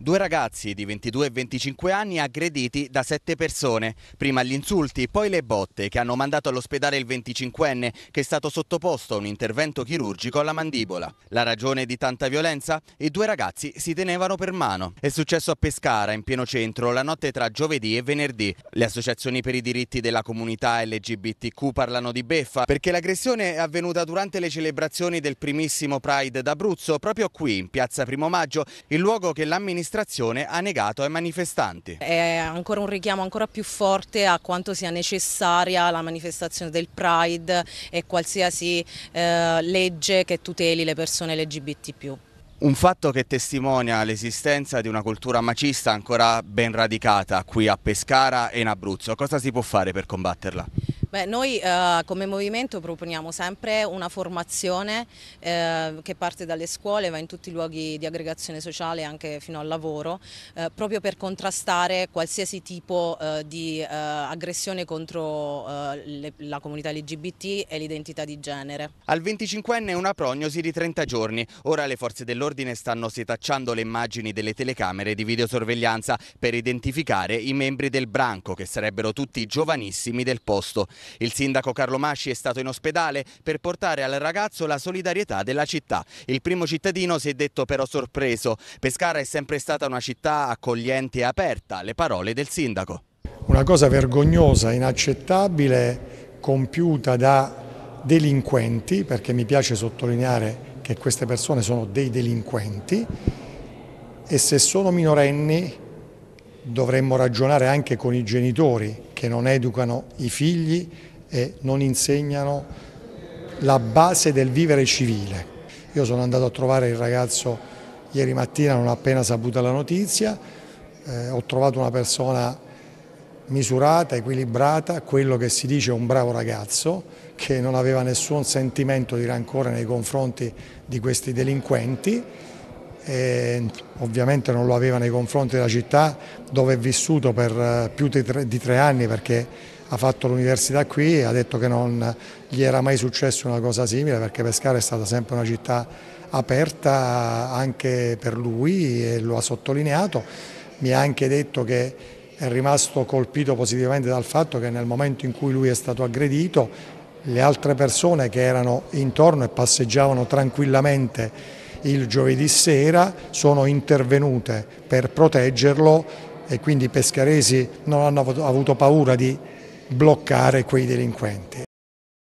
Due ragazzi di 22 e 25 anni aggrediti da sette persone, prima gli insulti, poi le botte che hanno mandato all'ospedale il 25enne che è stato sottoposto a un intervento chirurgico alla mandibola. La ragione di tanta violenza? I due ragazzi si tenevano per mano. È successo a Pescara, in pieno centro, la notte tra giovedì e venerdì. Le associazioni per i diritti della comunità LGBTQ parlano di beffa perché l'aggressione è avvenuta durante le celebrazioni del primissimo Pride d'Abruzzo, proprio qui in piazza Primo Maggio, il luogo che l'amministrazione l'amministrazione ha negato ai manifestanti. È ancora un richiamo ancora più forte a quanto sia necessaria la manifestazione del Pride e qualsiasi eh, legge che tuteli le persone LGBT+. Un fatto che testimonia l'esistenza di una cultura macista ancora ben radicata qui a Pescara e in Abruzzo. Cosa si può fare per combatterla? Beh, noi eh, come movimento proponiamo sempre una formazione eh, che parte dalle scuole, va in tutti i luoghi di aggregazione sociale anche fino al lavoro, eh, proprio per contrastare qualsiasi tipo eh, di eh, aggressione contro eh, le, la comunità LGBT e l'identità di genere. Al 25enne una prognosi di 30 giorni. Ora le forze dell'ordine stanno setacciando le immagini delle telecamere di videosorveglianza per identificare i membri del branco, che sarebbero tutti giovanissimi del posto. Il sindaco Carlo Masci è stato in ospedale per portare al ragazzo la solidarietà della città. Il primo cittadino si è detto però sorpreso. Pescara è sempre stata una città accogliente e aperta, le parole del sindaco. Una cosa vergognosa, inaccettabile, compiuta da delinquenti, perché mi piace sottolineare che queste persone sono dei delinquenti e se sono minorenni dovremmo ragionare anche con i genitori che non educano i figli e non insegnano la base del vivere civile. Io sono andato a trovare il ragazzo ieri mattina non appena saputa la notizia, eh, ho trovato una persona misurata, equilibrata, quello che si dice un bravo ragazzo che non aveva nessun sentimento di rancore nei confronti di questi delinquenti eh, ovviamente non lo aveva nei confronti della città dove è vissuto per eh, più di tre, di tre anni perché ha fatto l'università qui e ha detto che non gli era mai successo una cosa simile perché Pescara è stata sempre una città aperta anche per lui e lo ha sottolineato, mi ha anche detto che è rimasto colpito positivamente dal fatto che nel momento in cui lui è stato aggredito le altre persone che erano intorno e passeggiavano tranquillamente il giovedì sera sono intervenute per proteggerlo e quindi i pescaresi non hanno avuto paura di bloccare quei delinquenti.